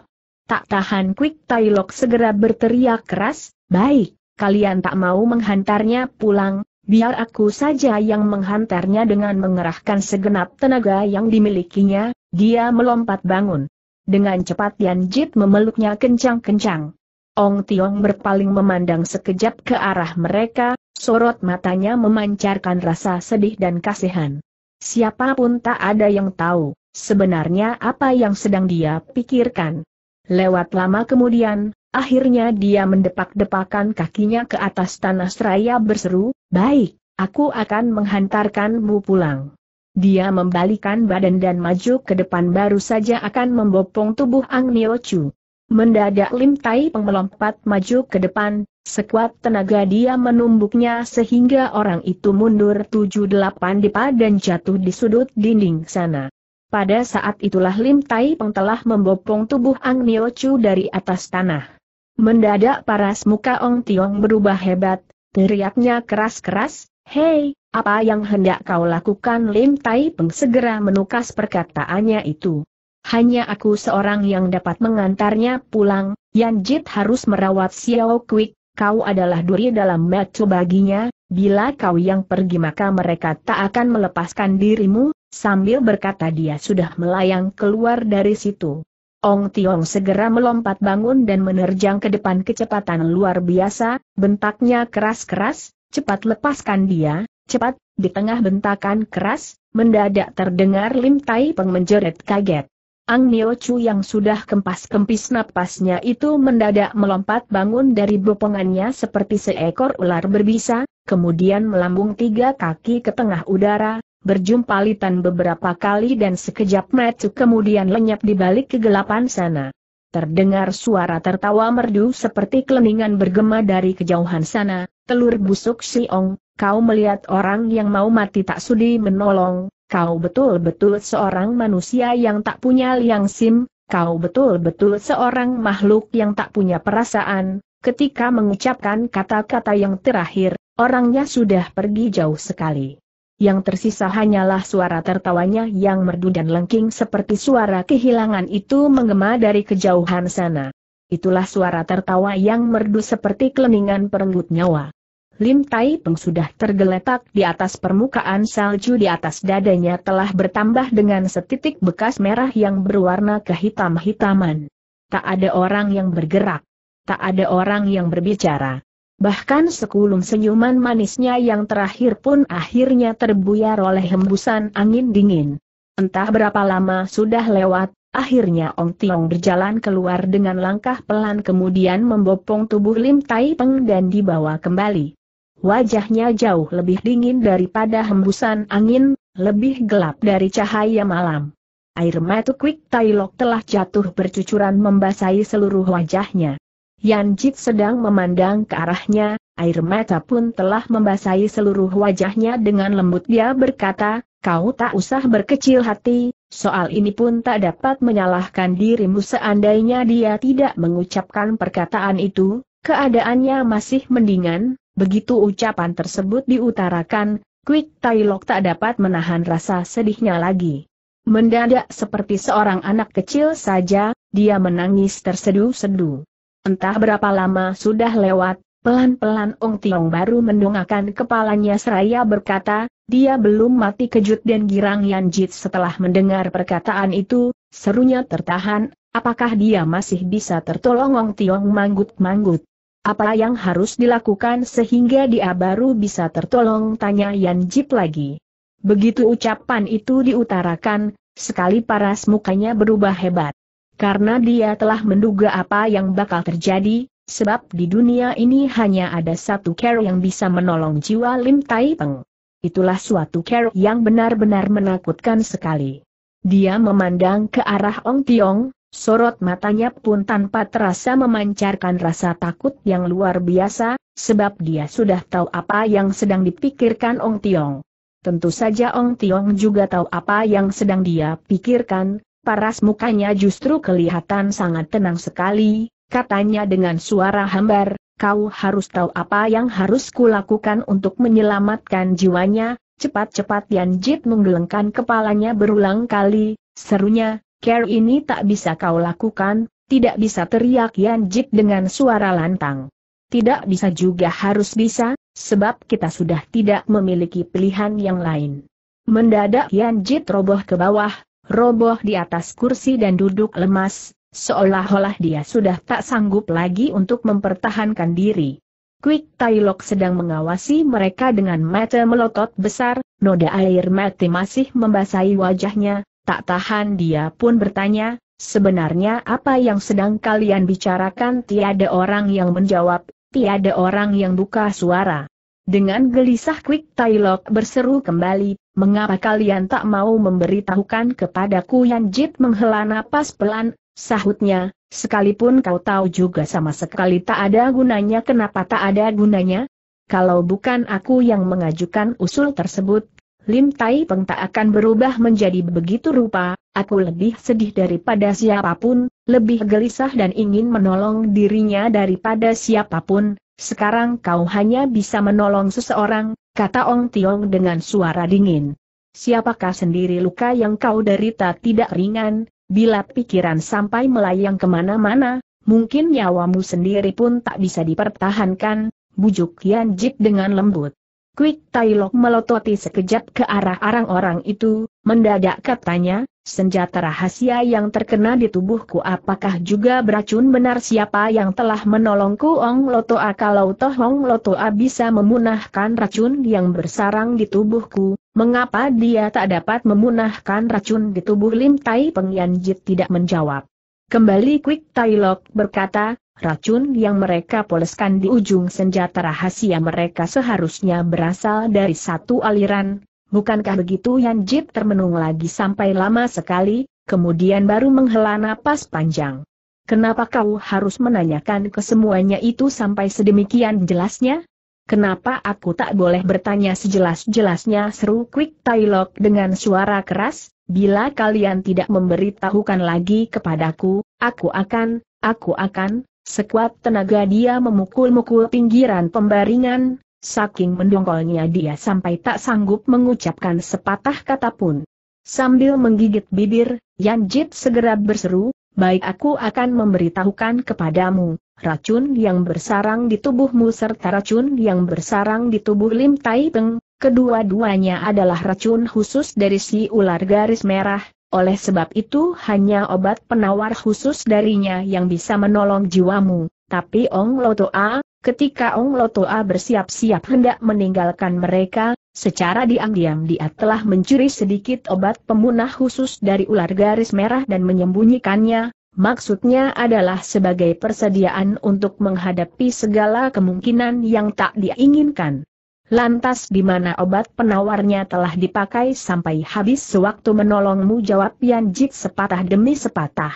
Tak tahan Quick Tailok segera berteriak keras, baik, kalian tak mau menghantarnya pulang, Biar aku saja yang menghantarnya dengan mengerahkan segenap tenaga yang dimilikinya, dia melompat bangun. Dengan cepat Yan Jit memeluknya kencang-kencang. Ong Tiong berpaling memandang sekejap ke arah mereka, sorot matanya memancarkan rasa sedih dan kasihan. Siapapun tak ada yang tahu, sebenarnya apa yang sedang dia pikirkan. Lewat lama kemudian, Akhirnya dia mendepak-depakan kakinya ke atas tanah seraya berseru, Baik, aku akan menghantarkanmu pulang. Dia membalikan badan dan maju ke depan baru saja akan membopong tubuh Ang Nio Chu. Mendadak Lim Tai Peng melompat maju ke depan, sekuat tenaga dia menumbuknya sehingga orang itu mundur tujuh delapan dipa dan jatuh di sudut dinding sana. Pada saat itulah Lim Tai Peng telah membopong tubuh Ang Nio Chu dari atas tanah. Mendadak paras muka Ong Tiong berubah hebat, teriaknya keras-keras, Hei, apa yang hendak kau lakukan Lim Tai Peng segera menukas perkataannya itu. Hanya aku seorang yang dapat mengantarnya pulang, Yan Jit harus merawat Xiao Quick, kau adalah duri dalam metu baginya, bila kau yang pergi maka mereka tak akan melepaskan dirimu, sambil berkata dia sudah melayang keluar dari situ. Ong Tiong segera melompat bangun dan menerjang ke depan kecepatan luar biasa, bentaknya keras-keras, cepat lepaskan dia, cepat, di tengah bentakan keras, mendadak terdengar Lim Tai Peng menjerit kaget. Ang Nio Chu yang sudah kempas-kempis napasnya itu mendadak melompat bangun dari bopongannya seperti seekor ular berbisa, kemudian melambung tiga kaki ke tengah udara, berjumpa Litan beberapa kali dan sekejap mata kemudian lenyap di balik kegelapan sana. Terdengar suara tertawa merdu seperti keleningan bergema dari kejauhan sana, telur busuk si Ong, kau melihat orang yang mau mati tak sudi menolong, kau betul-betul seorang manusia yang tak punya liang sim, kau betul-betul seorang makhluk yang tak punya perasaan, ketika mengucapkan kata-kata yang terakhir, orangnya sudah pergi jauh sekali yang tersisa hanyalah suara tertawanya yang merdu dan lengking seperti suara kehilangan itu menggema dari kejauhan sana. Itulah suara tertawa yang merdu seperti keleningan perenggut nyawa. Lim Tai Peng sudah tergeletak di atas permukaan salju di atas dadanya telah bertambah dengan setitik bekas merah yang berwarna kehitam-hitaman. Tak ada orang yang bergerak. Tak ada orang yang berbicara. Bahkan sekulum senyuman manisnya yang terakhir pun akhirnya terbuyar oleh hembusan angin dingin. Entah berapa lama sudah lewat, akhirnya Ong Tiong berjalan keluar dengan langkah pelan kemudian membopong tubuh Lim Tai Peng dan dibawa kembali. Wajahnya jauh lebih dingin daripada hembusan angin, lebih gelap dari cahaya malam. Air mata Quick Tai Lok telah jatuh bercucuran membasahi seluruh wajahnya. Yan Jit sedang memandang ke arahnya, air mata pun telah membasahi seluruh wajahnya dengan lembut dia berkata, kau tak usah berkecil hati, soal ini pun tak dapat menyalahkan dirimu seandainya dia tidak mengucapkan perkataan itu, keadaannya masih mendingan, begitu ucapan tersebut diutarakan, Quick Tai tak dapat menahan rasa sedihnya lagi. Mendadak seperti seorang anak kecil saja, dia menangis terseduh-seduh. Entah berapa lama sudah lewat, pelan-pelan Ong Tiong baru mendongakkan kepalanya seraya berkata, dia belum mati kejut dan girang Yan Jit setelah mendengar perkataan itu, serunya tertahan, apakah dia masih bisa tertolong Ong Tiong manggut-manggut. Apa yang harus dilakukan sehingga dia baru bisa tertolong tanya Yan Jip lagi. Begitu ucapan itu diutarakan, sekali paras mukanya berubah hebat karena dia telah menduga apa yang bakal terjadi, sebab di dunia ini hanya ada satu care yang bisa menolong jiwa Lim Tai Peng. Itulah suatu care yang benar-benar menakutkan sekali. Dia memandang ke arah Ong Tiong, sorot matanya pun tanpa terasa memancarkan rasa takut yang luar biasa, sebab dia sudah tahu apa yang sedang dipikirkan Ong Tiong. Tentu saja Ong Tiong juga tahu apa yang sedang dia pikirkan, paras mukanya justru kelihatan sangat tenang sekali, katanya dengan suara hambar, kau harus tahu apa yang harus kulakukan untuk menyelamatkan jiwanya, cepat-cepat Yan Jit menggelengkan kepalanya berulang kali, serunya, care ini tak bisa kau lakukan, tidak bisa teriak Yan Jit dengan suara lantang. Tidak bisa juga harus bisa, sebab kita sudah tidak memiliki pilihan yang lain. Mendadak Yan Jit roboh ke bawah, roboh di atas kursi dan duduk lemas, seolah-olah dia sudah tak sanggup lagi untuk mempertahankan diri. Quick Tailok sedang mengawasi mereka dengan mata melotot besar, noda air mati masih membasahi wajahnya, tak tahan dia pun bertanya, sebenarnya apa yang sedang kalian bicarakan tiada orang yang menjawab, tiada orang yang buka suara. Dengan gelisah Quick Tailok berseru kembali, mengapa kalian tak mau memberitahukan kepadaku Yan Jit menghela napas pelan, sahutnya, sekalipun kau tahu juga sama sekali tak ada gunanya kenapa tak ada gunanya? Kalau bukan aku yang mengajukan usul tersebut, Lim Tai Peng tak akan berubah menjadi begitu rupa, aku lebih sedih daripada siapapun, lebih gelisah dan ingin menolong dirinya daripada siapapun, sekarang kau hanya bisa menolong seseorang, kata Ong Tiong dengan suara dingin. Siapakah sendiri luka yang kau derita tidak ringan, bila pikiran sampai melayang kemana-mana, mungkin nyawamu sendiri pun tak bisa dipertahankan, bujuk Yan Jik dengan lembut. Quick Tai Lok melototi sekejap ke arah orang-orang itu, mendadak katanya, senjata rahasia yang terkena di tubuhku apakah juga beracun benar siapa yang telah menolongku Ong Lotoa ah, kalau toh Ong Lotoa ah, bisa memunahkan racun yang bersarang di tubuhku, mengapa dia tak dapat memunahkan racun di tubuh Lim Tai Peng tidak menjawab. Kembali Quick Tai Lok berkata, racun yang mereka poleskan di ujung senjata rahasia mereka seharusnya berasal dari satu aliran, Bukankah begitu Yan Jip termenung lagi sampai lama sekali, kemudian baru menghela napas panjang. Kenapa kau harus menanyakan kesemuanya itu sampai sedemikian jelasnya? Kenapa aku tak boleh bertanya sejelas-jelasnya seru Quick Tailok dengan suara keras, bila kalian tidak memberitahukan lagi kepadaku, aku akan, aku akan, Sekuat tenaga dia memukul-mukul pinggiran pembaringan, Saking mendongkolnya dia sampai tak sanggup mengucapkan sepatah kata pun. Sambil menggigit bibir, Yan Jit segera berseru, baik aku akan memberitahukan kepadamu, racun yang bersarang di tubuhmu serta racun yang bersarang di tubuh Lim Tai Peng, kedua-duanya adalah racun khusus dari si ular garis merah, oleh sebab itu hanya obat penawar khusus darinya yang bisa menolong jiwamu, tapi Ong Loto ah, Ketika Ong Lotoa bersiap-siap hendak meninggalkan mereka, secara diam-diam dia telah mencuri sedikit obat pemunah khusus dari ular garis merah dan menyembunyikannya, maksudnya adalah sebagai persediaan untuk menghadapi segala kemungkinan yang tak diinginkan. Lantas di mana obat penawarnya telah dipakai sampai habis sewaktu menolongmu jawab Yan Jit sepatah demi sepatah.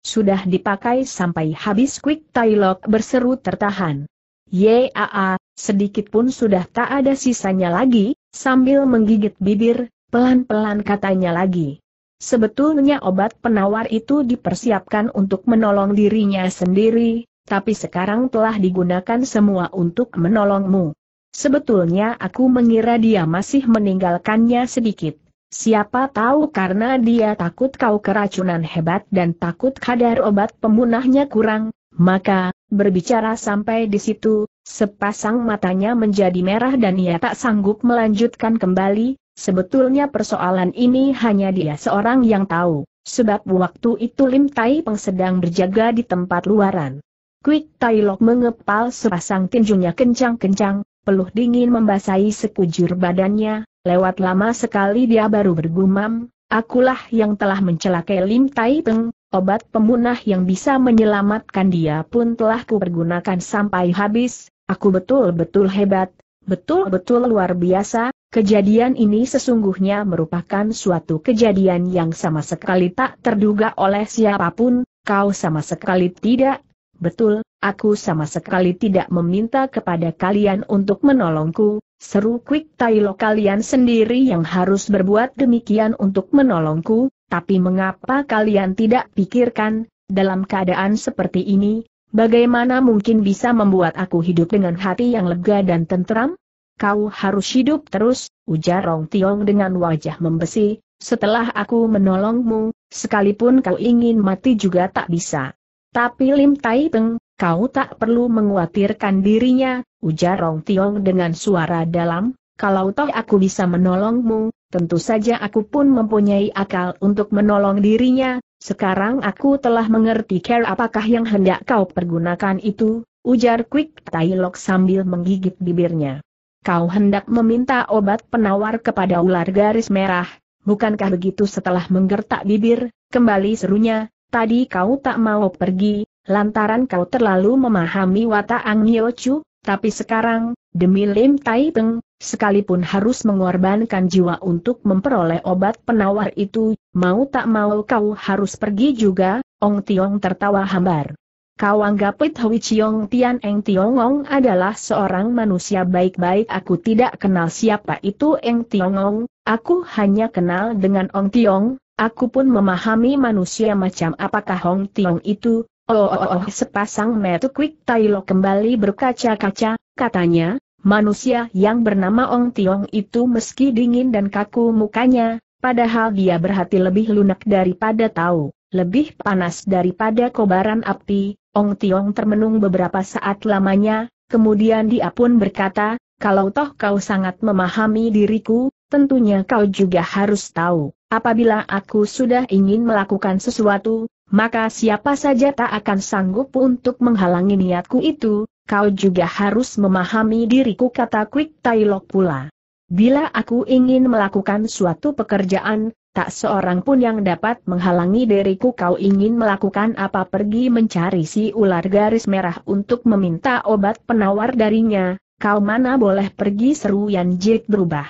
Sudah dipakai sampai habis Quick Tailok berseru tertahan. Yaa, sedikit pun sudah tak ada sisanya lagi, sambil menggigit bibir, pelan-pelan katanya lagi. Sebetulnya obat penawar itu dipersiapkan untuk menolong dirinya sendiri, tapi sekarang telah digunakan semua untuk menolongmu. Sebetulnya aku mengira dia masih meninggalkannya sedikit. Siapa tahu karena dia takut kau keracunan hebat dan takut kadar obat pemunahnya kurang, maka, berbicara sampai di situ, sepasang matanya menjadi merah dan ia tak sanggup melanjutkan kembali, sebetulnya persoalan ini hanya dia seorang yang tahu, sebab waktu itu Lim Tai Peng sedang berjaga di tempat luaran. Quick Tai Lok mengepal sepasang tinjunya kencang-kencang, peluh dingin membasahi sekujur badannya, lewat lama sekali dia baru bergumam, akulah yang telah mencelakai Lim Tai Peng, Obat pemunah yang bisa menyelamatkan dia pun telah kupergunakan sampai habis, aku betul-betul hebat, betul-betul luar biasa, kejadian ini sesungguhnya merupakan suatu kejadian yang sama sekali tak terduga oleh siapapun, kau sama sekali tidak, betul, aku sama sekali tidak meminta kepada kalian untuk menolongku, seru Quick Tailo kalian sendiri yang harus berbuat demikian untuk menolongku, tapi mengapa kalian tidak pikirkan, dalam keadaan seperti ini, bagaimana mungkin bisa membuat aku hidup dengan hati yang lega dan tentram? Kau harus hidup terus, ujar Rong Tiong dengan wajah membesi, setelah aku menolongmu, sekalipun kau ingin mati juga tak bisa. Tapi Lim Tai Peng, kau tak perlu menguatirkan dirinya, ujar Rong Tiong dengan suara dalam, kalau toh aku bisa menolongmu, Tentu saja aku pun mempunyai akal untuk menolong dirinya, sekarang aku telah mengerti care apakah yang hendak kau pergunakan itu, ujar Quick Tailok sambil menggigit bibirnya. Kau hendak meminta obat penawar kepada ular garis merah, bukankah begitu setelah menggertak bibir, kembali serunya, tadi kau tak mau pergi, lantaran kau terlalu memahami watak Ang Chu, tapi sekarang, demi Lim Tai Peng, sekalipun harus mengorbankan jiwa untuk memperoleh obat penawar itu, mau tak mau kau harus pergi juga, Ong Tiong tertawa hambar. Kau anggap Hui Chiong Tian Eng Ong adalah seorang manusia baik-baik aku tidak kenal siapa itu Eng Ong, aku hanya kenal dengan Ong Tiong, aku pun memahami manusia macam apakah Ong Tiong itu, Oh, oh, oh, oh, sepasang metu quick Tailo kembali berkaca-kaca, katanya, manusia yang bernama Ong Tiong itu meski dingin dan kaku mukanya, padahal dia berhati lebih lunak daripada tahu, lebih panas daripada kobaran api, Ong Tiong termenung beberapa saat lamanya, kemudian dia pun berkata, kalau toh kau sangat memahami diriku, tentunya kau juga harus tahu, apabila aku sudah ingin melakukan sesuatu, maka siapa saja tak akan sanggup untuk menghalangi niatku itu, kau juga harus memahami diriku kata Quick Tailok pula. Bila aku ingin melakukan suatu pekerjaan, tak seorang pun yang dapat menghalangi diriku kau ingin melakukan apa pergi mencari si ular garis merah untuk meminta obat penawar darinya, kau mana boleh pergi seru Yan Jik berubah.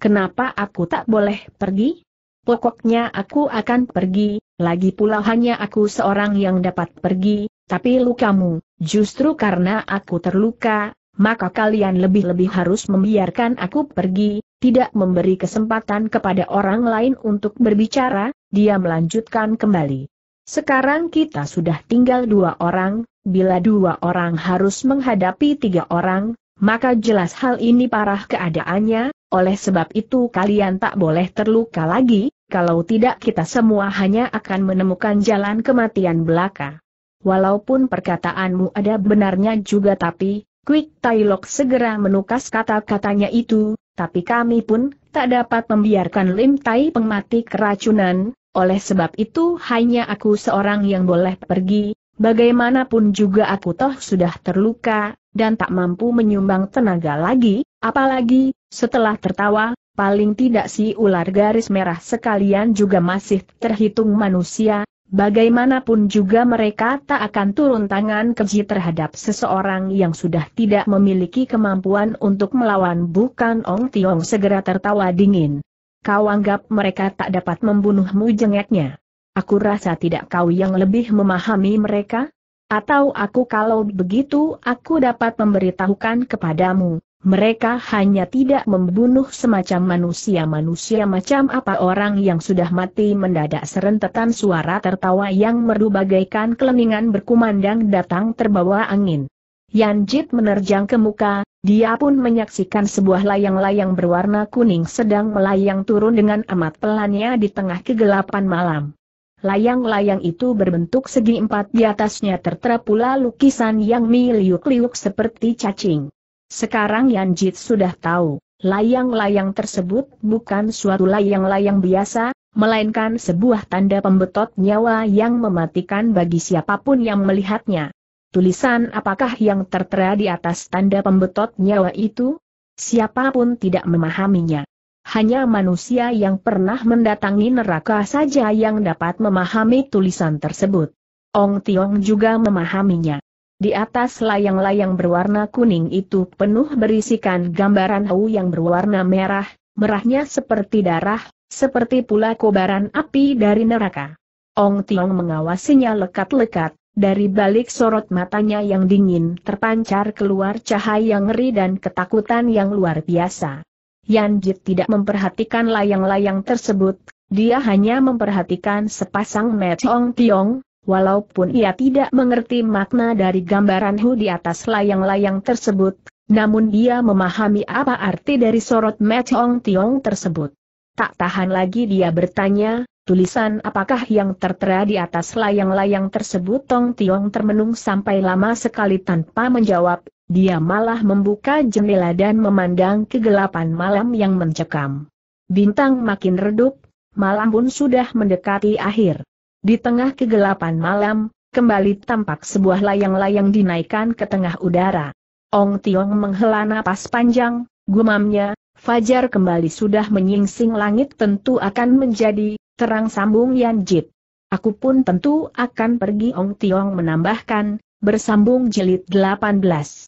Kenapa aku tak boleh pergi? Pokoknya aku akan pergi, lagi pula hanya aku seorang yang dapat pergi, tapi lukamu, justru karena aku terluka, maka kalian lebih-lebih harus membiarkan aku pergi, tidak memberi kesempatan kepada orang lain untuk berbicara, dia melanjutkan kembali. Sekarang kita sudah tinggal dua orang, bila dua orang harus menghadapi tiga orang, maka jelas hal ini parah keadaannya, oleh sebab itu kalian tak boleh terluka lagi, kalau tidak kita semua hanya akan menemukan jalan kematian belaka. Walaupun perkataanmu ada benarnya juga tapi, Quick Tailok segera menukas kata-katanya itu, tapi kami pun tak dapat membiarkan Lim Tai pengmati keracunan, oleh sebab itu hanya aku seorang yang boleh pergi, bagaimanapun juga aku toh sudah terluka, dan tak mampu menyumbang tenaga lagi, apalagi, setelah tertawa, paling tidak si ular garis merah sekalian juga masih terhitung manusia, bagaimanapun juga mereka tak akan turun tangan keji terhadap seseorang yang sudah tidak memiliki kemampuan untuk melawan bukan Ong Tiong segera tertawa dingin. Kau anggap mereka tak dapat membunuhmu jengeknya. Aku rasa tidak kau yang lebih memahami mereka? Atau aku kalau begitu aku dapat memberitahukan kepadamu, mereka hanya tidak membunuh semacam manusia-manusia macam apa orang yang sudah mati mendadak serentetan suara tertawa yang merdu bagaikan keleningan berkumandang datang terbawa angin. Jit menerjang ke muka, dia pun menyaksikan sebuah layang-layang berwarna kuning sedang melayang turun dengan amat pelannya di tengah kegelapan malam. Layang-layang itu berbentuk segi empat di atasnya tertera pula lukisan yang miliuk liuk seperti cacing. Sekarang Yan Jit sudah tahu, layang-layang tersebut bukan suatu layang-layang biasa, melainkan sebuah tanda pembetot nyawa yang mematikan bagi siapapun yang melihatnya. Tulisan apakah yang tertera di atas tanda pembetot nyawa itu? Siapapun tidak memahaminya. Hanya manusia yang pernah mendatangi neraka saja yang dapat memahami tulisan tersebut. Ong Tiong juga memahaminya. Di atas layang-layang berwarna kuning itu penuh berisikan gambaran hau yang berwarna merah, merahnya seperti darah, seperti pula kobaran api dari neraka. Ong Tiong mengawasinya lekat-lekat, dari balik sorot matanya yang dingin terpancar keluar cahaya ngeri dan ketakutan yang luar biasa. Yan Jit tidak memperhatikan layang-layang tersebut, dia hanya memperhatikan sepasang met Ong Tiong, Walaupun ia tidak mengerti makna dari gambaran Hu di atas layang-layang tersebut, namun dia memahami apa arti dari sorot Mechong Tiong tersebut. Tak tahan lagi dia bertanya, tulisan apakah yang tertera di atas layang-layang tersebut Tong Tiong termenung sampai lama sekali tanpa menjawab, dia malah membuka jendela dan memandang kegelapan malam yang mencekam. Bintang makin redup, malam pun sudah mendekati akhir. Di tengah kegelapan malam, kembali tampak sebuah layang-layang dinaikkan ke tengah udara. Ong Tiong menghela napas panjang, gumamnya, Fajar kembali sudah menyingsing langit tentu akan menjadi terang sambung Yan Jit. Aku pun tentu akan pergi Ong Tiong menambahkan, bersambung jilid 18.